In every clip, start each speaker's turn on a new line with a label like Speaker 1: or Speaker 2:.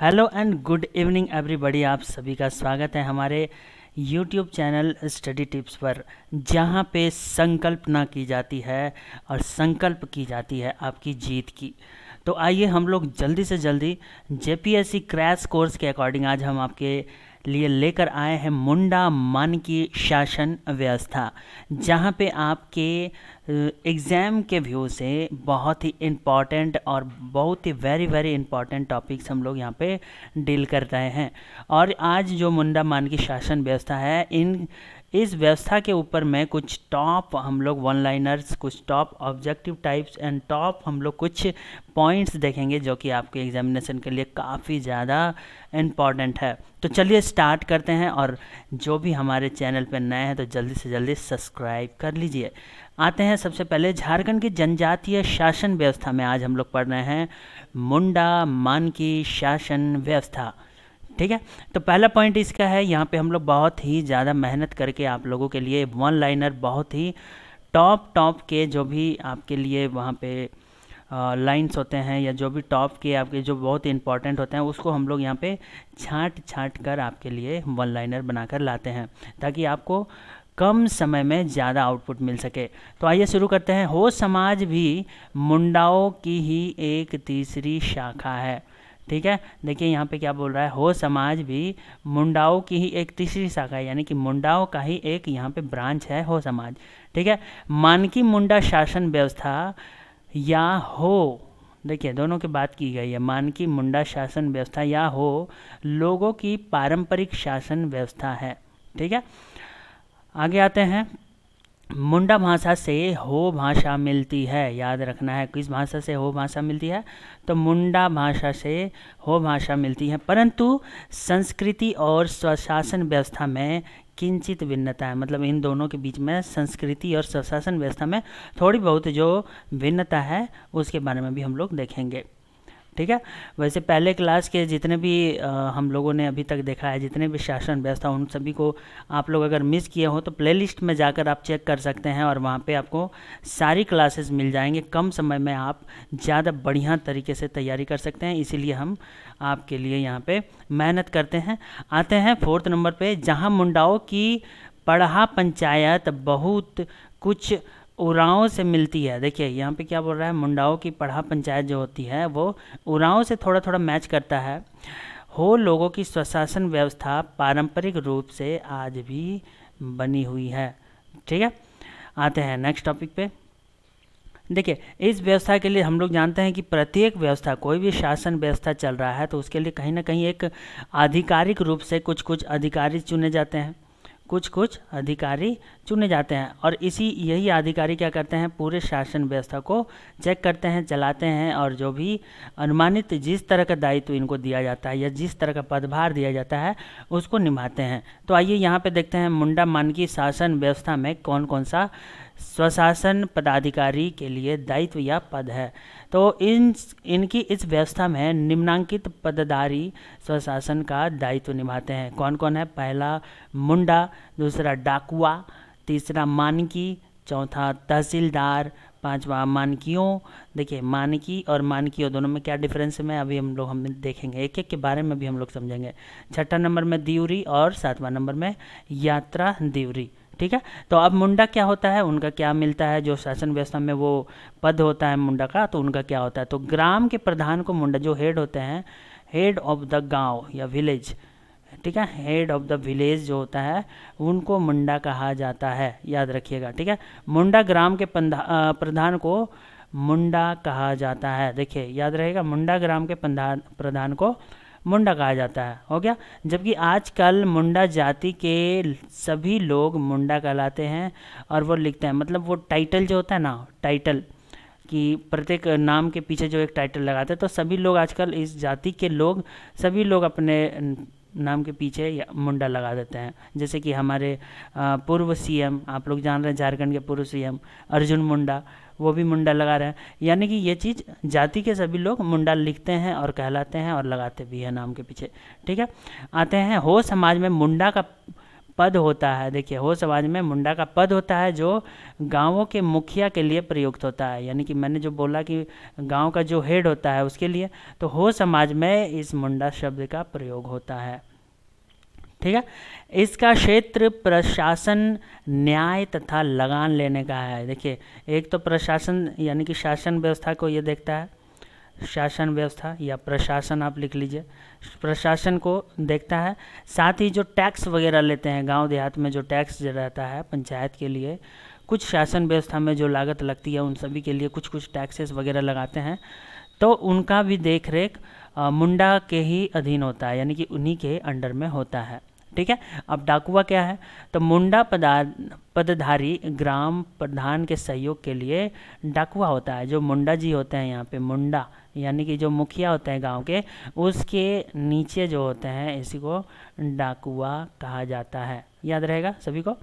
Speaker 1: hello and good evening everybody आप सभी का स्वागत है हमारे यूट्यूब चैनल स्टडी टिप्स पर जहाँ पे संकल्पना की जाती है और संकल्प की जाती है आपकी जीत की तो आइए हम लोग जल्दी से जल्दी जेपीएससी क्रैश कोर्स के अकॉर्डिंग आज हम आपके लिए लेकर आए हैं मुंडा मन की शासन व्यवस्था जहाँ पे आपके एग्ज़ाम के व्यू से बहुत ही इम्पॉर्टेंट और बहुत ही वेरी वेरी इम्पॉर्टेंट टॉपिक्स हम लोग यहाँ पे डील कर रहे हैं और आज जो मुंडा मान की शासन व्यवस्था है इन इस व्यवस्था के ऊपर मैं कुछ टॉप हम लोग वन लाइनर्स कुछ top objective types and top हम लोग कुछ पॉइंट्स देखेंगे जो कि आपके एग्जामिनेशन के लिए काफ़ी ज़्यादा इम्पॉर्टेंट है तो चलिए स्टार्ट करते हैं और जो भी हमारे चैनल पर नए हैं तो जल्दी से जल्दी सब्सक्राइब कर लीजिए आते हैं सबसे पहले झारखंड की जनजातीय शासन व्यवस्था में आज हम लोग पढ़ रहे हैं मुंडा मानकी शासन व्यवस्था ठीक है तो पहला पॉइंट इसका है यहाँ पे हम लोग बहुत ही ज़्यादा मेहनत करके आप लोगों के लिए वन लाइनर बहुत ही टॉप टॉप के जो भी आपके लिए वहाँ पे लाइंस होते हैं या जो भी टॉप के आपके जो बहुत इंपॉर्टेंट होते हैं उसको हम लोग यहाँ पे छाँट छाट कर आपके लिए वन लाइनर बनाकर लाते हैं ताकि आपको कम समय में ज़्यादा आउटपुट मिल सके तो आइए शुरू करते हैं हो समाज भी मुंडाओं की ही एक तीसरी शाखा है ठीक है देखिए यहाँ पे क्या बोल रहा है हो समाज भी मुंडाओं की ही एक तीसरी शाखा है यानी कि मुंडाओं का ही एक यहाँ पे ब्रांच है हो समाज ठीक है मानकी मुंडा शासन व्यवस्था या हो देखिए दोनों की बात की गई है मानकी मुंडा शासन व्यवस्था या हो लोगों की पारंपरिक शासन व्यवस्था है ठीक है आगे आते हैं मुंडा भाषा से हो भाषा मिलती है याद रखना है किस भाषा से हो भाषा मिलती है तो मुंडा भाषा से हो भाषा मिलती है परंतु संस्कृति और स्वशासन व्यवस्था में किंचित भिन्नता है मतलब इन दोनों के बीच में संस्कृति और स्वशासन व्यवस्था में थोड़ी बहुत जो भिन्नता है उसके बारे में भी हम लोग देखेंगे ठीक है वैसे पहले क्लास के जितने भी आ, हम लोगों ने अभी तक देखा है जितने भी शासन व्यवस्था उन सभी को आप लोग अगर मिस किए हो तो प्लेलिस्ट में जाकर आप चेक कर सकते हैं और वहाँ पे आपको सारी क्लासेस मिल जाएंगे कम समय में आप ज़्यादा बढ़िया तरीके से तैयारी कर सकते हैं इसीलिए हम आपके लिए यहाँ पर मेहनत करते हैं आते हैं फोर्थ नंबर पर जहाँ मुंडाओं की पढ़ा पंचायत बहुत कुछ उराओं से मिलती है देखिए यहाँ पे क्या बोल रहा है मुंडाओं की पढ़ा पंचायत जो होती है वो उराओं से थोड़ा थोड़ा मैच करता है हो लोगों की स्वशासन व्यवस्था पारंपरिक रूप से आज भी बनी हुई है ठीक है आते हैं नेक्स्ट टॉपिक पे देखिए इस व्यवस्था के लिए हम लोग जानते हैं कि प्रत्येक व्यवस्था कोई भी शासन व्यवस्था चल रहा है तो उसके लिए कहीं ना कहीं एक आधिकारिक रूप से कुछ कुछ अधिकारी चुने जाते हैं कुछ कुछ अधिकारी चुने जाते हैं और इसी यही अधिकारी क्या करते हैं पूरे शासन व्यवस्था को चेक करते हैं चलाते हैं और जो भी अनुमानित जिस तरह का दायित्व इनको दिया जाता है या जिस तरह का पदभार दिया जाता है उसको निभाते हैं तो आइए यहाँ पे देखते हैं मुंडा मानकी शासन व्यवस्था में कौन कौन सा स्वशासन पदाधिकारी के लिए दायित्व या पद है तो इन इनकी इस व्यवस्था में निम्नांकित पदधारी स्वशासन का दायित्व निभाते हैं कौन कौन है पहला मुंडा दूसरा डाकुआ तीसरा मानकी चौथा तहसीलदार पांचवा मानकियों देखिए मानकी और मानकियों दोनों में क्या डिफरेंस है अभी हम लोग हम देखेंगे एक एक के बारे में भी हम लोग समझेंगे छठा नंबर में दीवरी और सातवां नंबर में यात्रा दीवरी ठीक है तो अब मुंडा क्या होता है उनका क्या मिलता है जो शासन व्यवस्था में वो पद होता है मुंडा का तो उनका क्या होता है तो ग्राम के प्रधान को मुंडा जो हेड होते हैं हेड ऑफ द गांव या विलेज ठीक है हेड ऑफ द विलेज जो होता है उनको मुंडा कहा जाता है याद रखिएगा ठीक है मुंडा ग्राम के प्रधान को मुंडा कहा जाता है देखिए याद रहेगा मुंडा ग्राम के प्रधान को मुंडा कहा जाता है हो गया जबकि आजकल मुंडा जाति के सभी लोग मुंडा कहलाते हैं और वो लिखते हैं मतलब वो टाइटल जो होता है ना टाइटल कि प्रत्येक नाम के पीछे जो एक टाइटल लगाते हैं तो सभी लोग आजकल इस जाति के लोग सभी लोग अपने नाम के पीछे मुंडा लगा देते हैं जैसे कि हमारे पूर्व सीएम आप लोग जान रहे हैं झारखंड के पूर्व सीएम अर्जुन मुंडा वो भी मुंडा लगा रहे हैं यानी कि ये चीज़ जाति के सभी लोग मुंडा लिखते हैं और कहलाते हैं और लगाते भी हैं नाम के पीछे ठीक है आते हैं हो समाज में मुंडा का पद होता है देखिए हो समाज में मुंडा का पद होता है जो गांवों के मुखिया के लिए प्रयुक्त होता है यानी कि मैंने जो बोला कि गांव का जो हेड होता है उसके लिए तो हो समाज में इस मुंडा शब्द का प्रयोग होता है ठीक है इसका क्षेत्र प्रशासन न्याय तथा लगान लेने का है देखिए एक तो प्रशासन यानी कि शासन व्यवस्था को ये देखता है शासन व्यवस्था या प्रशासन आप लिख लीजिए प्रशासन को देखता है साथ ही जो टैक्स वगैरह लेते हैं गांव देहात में जो टैक्स रहता है पंचायत के लिए कुछ शासन व्यवस्था में जो लागत लगती है उन सभी के लिए कुछ कुछ टैक्सेस वगैरह लगाते हैं तो उनका भी देख रेख मुंडा के ही अधीन होता है यानी कि उन्हीं के अंडर में होता है ठीक है अब डाकुआ क्या है तो मुंडा पदधारी ग्राम प्रधान के सहयोग के लिए डाकुआ होता है जो मुंडा जी होते हैं यहाँ पे मुंडा यानी कि जो मुखिया होते हैं गांव के उसके नीचे जो होते हैं इसी को डाकुआ कहा जाता है याद रहेगा सभी को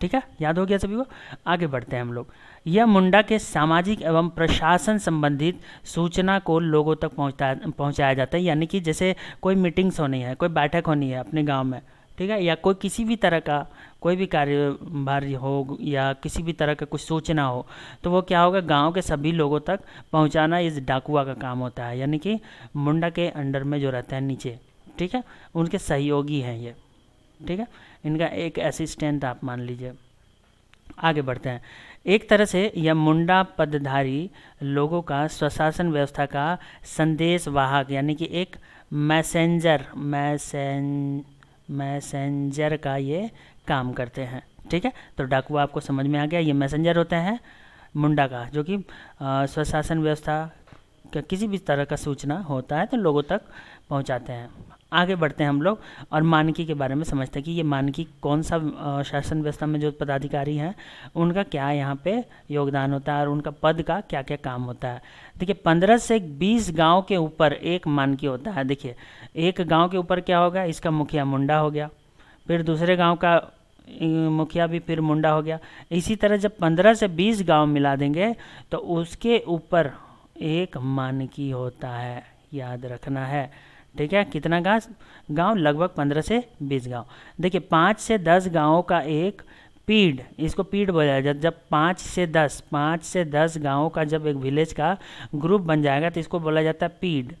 Speaker 1: ठीक है याद हो गया सभी को आगे बढ़ते हैं हम लोग यह मुंडा के सामाजिक एवं प्रशासन संबंधित सूचना को लोगों तक पहुंचता पहुंचाया जाता है यानी कि जैसे कोई मीटिंग्स होनी है कोई बैठक होनी है अपने गांव में ठीक है या कोई किसी भी तरह का कोई भी कार्यभार हो या किसी भी तरह का कुछ सूचना हो तो वो क्या होगा गांव के सभी लोगों तक पहुंचाना इस डाकुआ का काम होता है यानी कि मुंडा के अंडर में जो रहता है नीचे ठीक है उनके सहयोगी हैं ये ठीक है इनका एक असिस्टेंट आप मान लीजिए आगे बढ़ते हैं एक तरह से यह मुंडा पदधारी लोगों का स्वशासन व्यवस्था का संदेश वाहक यानी कि एक मैसेंजर मैसें मैसेंजर का ये काम करते हैं ठीक है तो डाकुआ आपको समझ में आ गया ये मैसेंजर होते हैं मुंडा का जो कि स्वशासन व्यवस्था किसी भी तरह का सूचना होता है तो लोगों तक पहुंचाते हैं आगे बढ़ते हैं हम लोग और मानकी के बारे में समझते हैं कि ये मानकी कौन सा शासन व्यवस्था में जो पदाधिकारी हैं उनका क्या यहाँ पे योगदान होता है और उनका पद का क्या क्या काम होता है देखिए पंद्रह से बीस गाँव के ऊपर एक मानकी होता है देखिए एक गाँव के ऊपर क्या होगा इसका मुखिया मुंडा हो गया फिर दूसरे गाँव का मुखिया भी फिर मुंडा हो गया इसी तरह जब पंद्रह से बीस गाँव मिला देंगे तो उसके ऊपर एक मानकी होता है याद रखना है ठीक है कितना गाँव गाँव लगभग पंद्रह से बीस गाँव देखिए पाँच से दस गाँवों का एक पीड इसको पीड बोला जाता जब पाँच से दस पाँच से दस गाँवों का जब एक विलेज का ग्रुप बन जाएगा तो इसको बोला जाता है पीड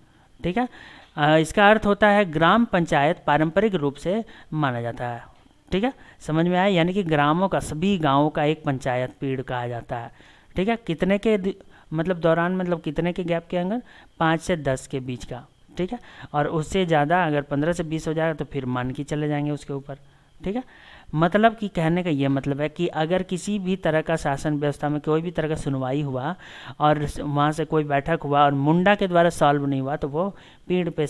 Speaker 1: ठीक है इसका अर्थ होता है ग्राम पंचायत पारंपरिक रूप से माना जाता है ठीक है समझ में आया यानी कि ग्रामों का सभी गाँवों का एक पंचायत पीड़ कहा जाता है ठीक है कितने के मतलब दौरान मतलब कितने के गैप के अंदर पाँच से दस के बीच का ठीक है और उससे ज़्यादा अगर पंद्रह से बीस हो जाएगा तो फिर मान के चले जाएंगे उसके ऊपर ठीक है मतलब कि कहने का यह मतलब है कि अगर किसी भी तरह का शासन व्यवस्था में कोई भी तरह का सुनवाई हुआ और वहाँ से कोई बैठक हुआ और मुंडा के द्वारा सॉल्व नहीं हुआ तो वो पीढ़ पे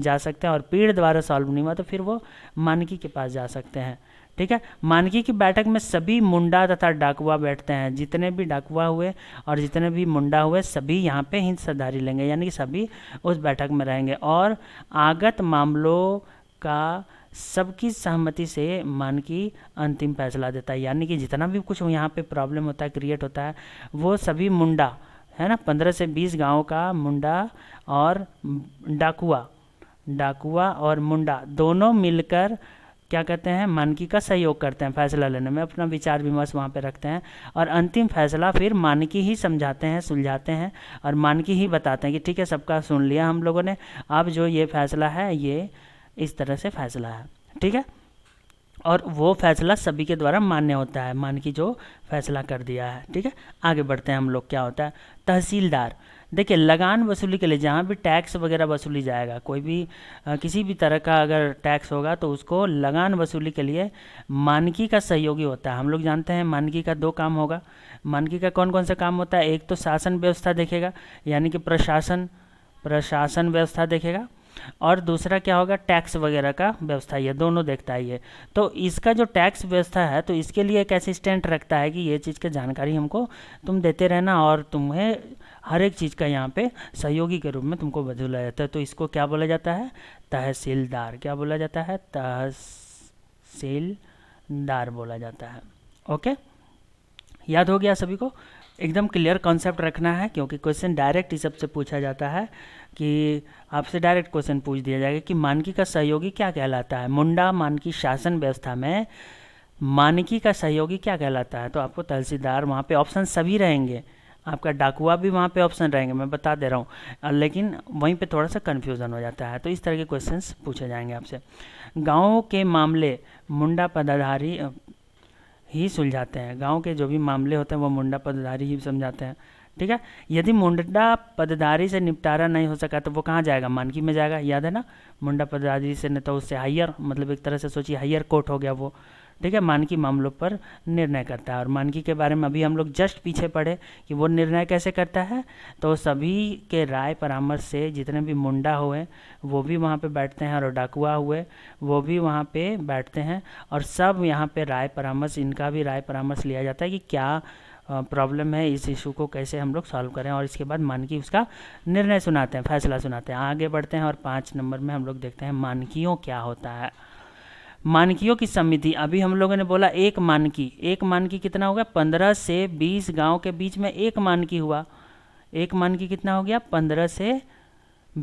Speaker 1: जा सकते हैं और पीड़ द्वारा सॉल्व नहीं हुआ तो फिर वो मानकी के पास जा सकते हैं ठीक है मानकी की बैठक में सभी मुंडा तथा डाकुआ बैठते हैं जितने भी डाकुआ हुए और जितने भी मुंडा हुए सभी यहाँ पे हिंसाधारी लेंगे यानी कि सभी उस बैठक में रहेंगे और आगत मामलों का सबकी सहमति से मन की अंतिम फैसला देता है यानी कि जितना भी कुछ यहाँ पे प्रॉब्लम होता है क्रिएट होता है वो सभी मुंडा है ना पंद्रह से बीस गाँव का मुंडा और डाकुआ डाकुआ और मुंडा दोनों मिलकर क्या कहते हैं मानकी का सहयोग करते हैं फैसला लेने में अपना विचार विमर्श वहाँ पे रखते हैं और अंतिम फैसला फिर मानकी ही समझाते हैं सुलझाते हैं और मानकी ही बताते हैं कि ठीक है सबका सुन लिया हम लोगों ने अब जो ये फैसला है ये इस तरह से फैसला है ठीक है और वो फैसला सभी के द्वारा मान्य होता है मान की जो फैसला कर दिया है ठीक है आगे बढ़ते हैं हम लोग क्या होता है तहसीलदार देखिए लगान वसूली के लिए जहाँ भी टैक्स वगैरह वसूली जाएगा कोई भी आ, किसी भी तरह का अगर टैक्स होगा तो उसको लगान वसूली के लिए मानकी का सहयोगी होता है हम लोग जानते हैं मानकी का दो काम होगा मानकी का कौन कौन सा काम होता है एक तो शासन व्यवस्था देखेगा यानी कि प्रशासन प्रशासन व्यवस्था देखेगा और दूसरा क्या होगा टैक्स वगैरह का व्यवस्था ये दोनों देखता है ये तो इसका जो टैक्स व्यवस्था है तो इसके लिए एक असिस्टेंट रखता है कि ये चीज़ की जानकारी हमको तुम देते रहना और तुम्हें हर एक चीज़ का यहाँ पे सहयोगी के रूप में तुमको बदला जाता है तो इसको क्या बोला जाता है तहसीलदार क्या बोला जाता है तहसीलदार बोला जाता है ओके याद हो गया सभी को एकदम क्लियर कॉन्सेप्ट रखना है क्योंकि क्वेश्चन डायरेक्ट इस सबसे पूछा जाता है कि आपसे डायरेक्ट क्वेश्चन पूछ दिया जाएगा कि मानकी का सहयोगी क्या कहलाता है मुंडा मानकी शासन व्यवस्था में मानकी का सहयोगी क्या कहलाता है तो आपको तहसीलदार वहाँ पे ऑप्शन सभी रहेंगे आपका डाकुआ भी वहाँ पे ऑप्शन रहेंगे मैं बता दे रहा हूँ लेकिन वहीं पे थोड़ा सा कन्फ्यूज़न हो जाता है तो इस तरह के क्वेश्चंस पूछे जाएंगे आपसे गाँव के मामले मुंडा पदाधारी ही सुलझाते हैं गांव के जो भी मामले होते हैं वो मुंडा पदधारी ही समझाते हैं ठीक है यदि मुंडा पदधारी से निपटारा नहीं हो सका तो वो कहाँ जाएगा मानकी में जाएगा याद है ना मुंडा पदधारी से नहीं तो उससे हायर मतलब एक तरह से सोचिए हायर कोर्ट हो गया वो ठीक है मानकी मामलों पर निर्णय करता है और मानकी के बारे में अभी हम लोग जस्ट पीछे पढ़े कि वो निर्णय कैसे करता है तो सभी के राय परामर्श से जितने भी मुंडा हुए वो भी वहाँ पे बैठते हैं और डाकुआ हुए वो भी वहाँ पे बैठते हैं और सब यहाँ पे राय परामर्श इनका भी राय परामर्श लिया जाता है कि क्या प्रॉब्लम है इस इशू को कैसे हम लोग सॉल्व करें और इसके बाद मानकी उसका निर्णय सुनाते हैं फैसला सुनाते हैं आगे बढ़ते हैं और पाँच नंबर में हम लोग देखते हैं मानकियों क्या होता है मानकियों की समिति अभी हम लोगों ने बोला एक मानकी एक मानकी कितना हो गया पंद्रह से बीस गांव के बीच में एक मानकी हुआ एक मानकी कितना हो गया पंद्रह से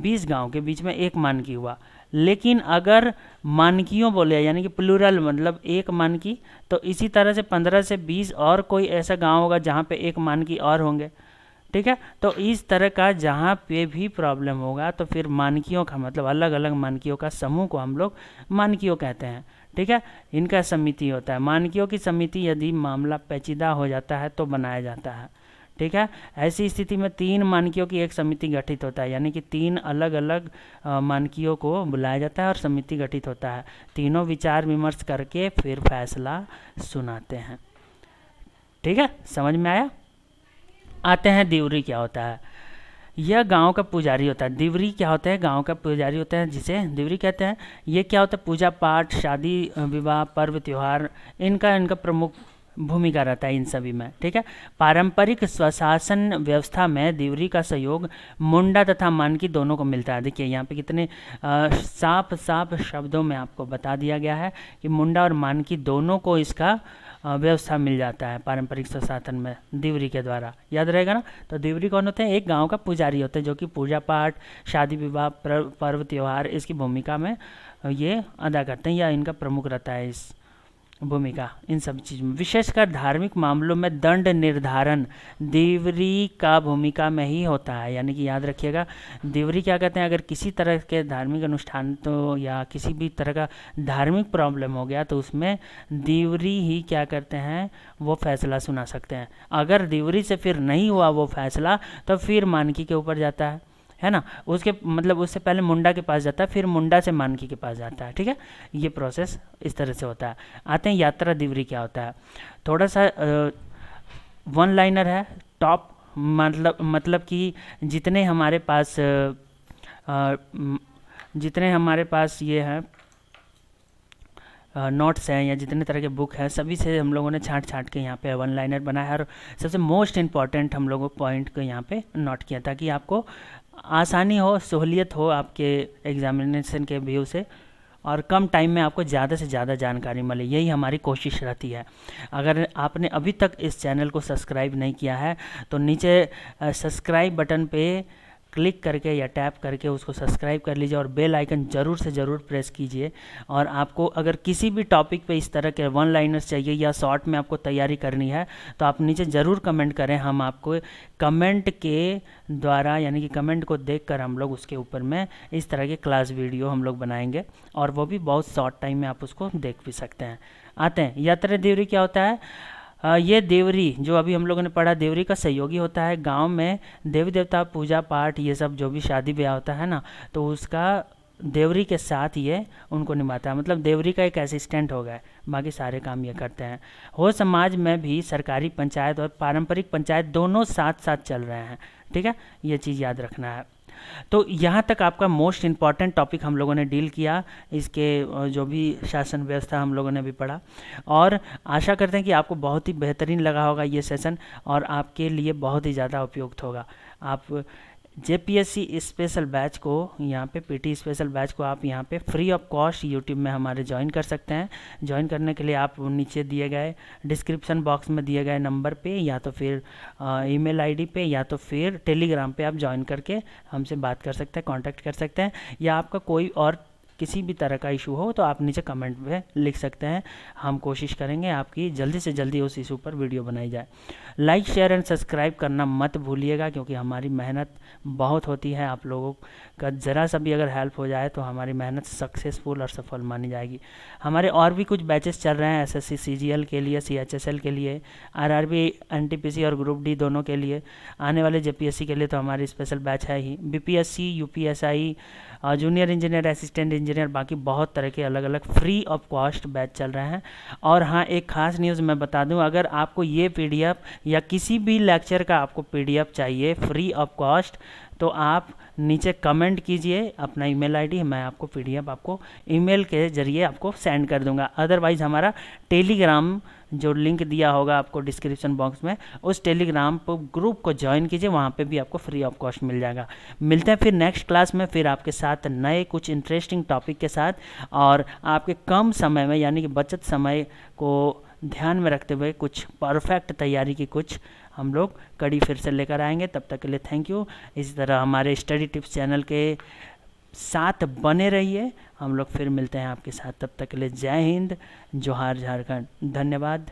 Speaker 1: बीस गांव के बीच में एक मानकी हुआ लेकिन अगर मानकियों बोले यानी कि प्लूरल मतलब एक मानकी तो इसी तरह से पंद्रह से बीस और कोई ऐसा गांव होगा जहाँ पे एक मानकी और होंगे ठीक है तो इस तरह का जहाँ पे भी प्रॉब्लम होगा तो फिर मानकियों का मतलब अलग अलग मानकियों का समूह को हम लोग मानकियों कहते हैं ठीक है इनका समिति होता है मानकियों की समिति यदि मामला पेचीदा हो जाता है तो बनाया जाता है ठीक है ऐसी स्थिति में तीन मानकियों की एक समिति गठित होता है यानी कि तीन अलग अलग मानकियों को बुलाया जाता है और समिति गठित होता है तीनों विचार विमर्श करके फिर फैसला सुनाते हैं ठीक है समझ में आया आते हैं देवरी क्या होता है यह गांव का पुजारी होता है देवरी क्या होता है गांव का पुजारी होता है जिसे देवरी कहते हैं ये क्या होता है पूजा पाठ शादी विवाह पर्व त्यौहार इनका इनका प्रमुख भूमिका रहता है इन सभी में ठीक है पारंपरिक स्वशासन व्यवस्था में देवरी का सहयोग मुंडा तथा मानकी दोनों को मिलता है देखिए यहाँ पे कितने साफ साफ शब्दों में आपको बता दिया गया है कि मुंडा और मानकी दोनों को इसका व्यवस्था मिल जाता है पारंपरिक स्वशासन में देवरी के द्वारा याद रहेगा ना तो देवरी कौन होते हैं एक गांव का पुजारी होते हैं जो कि पूजा पाठ शादी विवाह पर्व त्यौहार इसकी भूमिका में ये अदा करते हैं या इनका प्रमुख रहता है इस भूमिका इन सब चीज़ में विशेषकर धार्मिक मामलों में दंड निर्धारण देवरी का भूमिका में ही होता है यानी कि याद रखिएगा देवरी क्या कहते हैं अगर किसी तरह के धार्मिक अनुष्ठान तो या किसी भी तरह का धार्मिक प्रॉब्लम हो गया तो उसमें देवरी ही क्या करते हैं वो फैसला सुना सकते हैं अगर देवरी से फिर नहीं हुआ वो फैसला तो फिर मानकी के ऊपर जाता है है ना उसके मतलब उससे पहले मुंडा के पास जाता है फिर मुंडा से मानकी के पास जाता है ठीक है ये प्रोसेस इस तरह से होता है आते हैं यात्रा दिवरी क्या होता है थोड़ा सा वन लाइनर है टॉप मतलब मतलब कि जितने हमारे पास जितने हमारे पास ये हैं नोट्स हैं या जितने तरह के बुक हैं सभी से हम लोगों ने छाट छांट के यहाँ पे वन लाइनर बनाया है और सबसे मोस्ट इम्पॉर्टेंट हम लोगों पॉइंट को यहाँ पे नोट किया ताकि आपको आसानी हो सहूलियत हो आपके एग्ज़ामिनेशन के व्यू से और कम टाइम में आपको ज़्यादा से ज़्यादा जानकारी मिले यही हमारी कोशिश रहती है अगर आपने अभी तक इस चैनल को सब्सक्राइब नहीं किया है तो नीचे सब्सक्राइब बटन पे क्लिक करके या टैप करके उसको सब्सक्राइब कर लीजिए और बेल आइकन ज़रूर से ज़रूर प्रेस कीजिए और आपको अगर किसी भी टॉपिक पे इस तरह के वन लाइनर्स चाहिए या शॉर्ट में आपको तैयारी करनी है तो आप नीचे ज़रूर कमेंट करें हम आपको कमेंट के द्वारा यानी कि कमेंट को देख हम लोग उसके ऊपर में इस तरह के क्लास वीडियो हम लोग बनाएंगे और वो भी बहुत शॉर्ट टाइम में आप उसको देख भी सकते हैं आते हैं यात्रा देवरी क्या होता है ये देवरी जो अभी हम लोगों ने पढ़ा देवरी का सहयोगी होता है गांव में देवी देवता पूजा पाठ ये सब जो भी शादी ब्याह होता है ना तो उसका देवरी के साथ ये उनको निभाता है मतलब देवरी का एक असिस्टेंट हो गया बाकी सारे काम ये करते हैं हो समाज में भी सरकारी पंचायत और पारंपरिक पंचायत दोनों साथ साथ चल रहे हैं ठीक है ये चीज़ याद रखना है तो यहाँ तक आपका मोस्ट इम्पॉर्टेंट टॉपिक हम लोगों ने डील किया इसके जो भी शासन व्यवस्था हम लोगों ने भी पढ़ा और आशा करते हैं कि आपको बहुत ही बेहतरीन लगा होगा ये सेशन और आपके लिए बहुत ही ज़्यादा उपयुक्त होगा आप जेपीएससी स्पेशल बैच को यहाँ पे पीटी स्पेशल बैच को आप यहाँ पे फ्री ऑफ कॉस्ट यूट्यूब में हमारे ज्वाइन कर सकते हैं ज्वाइन करने के लिए आप नीचे दिए गए डिस्क्रिप्शन बॉक्स में दिए गए नंबर पे या तो फिर ईमेल आईडी पे या तो फिर टेलीग्राम पे आप ज्वाइन करके हमसे बात कर सकते हैं कांटेक्ट कर सकते हैं या आपका कोई और किसी भी तरह का इशू हो तो आप नीचे कमेंट में लिख सकते हैं हम कोशिश करेंगे आपकी जल्दी से जल्दी उस इशू पर वीडियो बनाई जाए लाइक शेयर एंड सब्सक्राइब करना मत भूलिएगा क्योंकि हमारी मेहनत बहुत होती है आप लोगों का ज़रा सा भी अगर हेल्प हो जाए तो हमारी मेहनत सक्सेसफुल और सफल मानी जाएगी हमारे और भी कुछ बैचेस चल रहे हैं एस एस के लिए सी के लिए आर आर और ग्रुप डी दोनों के लिए आने वाले जे के लिए तो हमारी स्पेशल बैच है ही B P junior engineer assistant engineer engineer बाकी बहुत तरह के अलग अलग फ्री ऑफ कॉस्ट बैच चल रहे हैं और हाँ एक खास न्यूज़ मैं बता दूँ अगर आपको ये पी या किसी भी लेक्चर का आपको पी चाहिए फ्री ऑफ कॉस्ट तो आप नीचे कमेंट कीजिए अपना ईमेल आईडी मैं आपको पीडीएफ आपको ईमेल के ज़रिए आपको सेंड कर दूंगा अदरवाइज़ हमारा टेलीग्राम जो लिंक दिया होगा आपको डिस्क्रिप्शन बॉक्स में उस टेलीग्राम ग्रुप को ज्वाइन कीजिए वहाँ पर भी आपको फ्री ऑफ कॉस्ट मिल जाएगा मिलते हैं फिर नेक्स्ट क्लास में फिर आपके साथ नए कुछ इंटरेस्टिंग टॉपिक के साथ और आपके कम समय में यानी कि बचत समय को ध्यान में रखते हुए कुछ परफेक्ट तैयारी की कुछ हम लोग कड़ी फिर से लेकर आएंगे तब तक के लिए थैंक यू इसी तरह हमारे स्टडी टिप्स चैनल के साथ बने रहिए हम लोग फिर मिलते हैं आपके साथ तब तक के लिए जय हिंद जोहार झारखंड धन्यवाद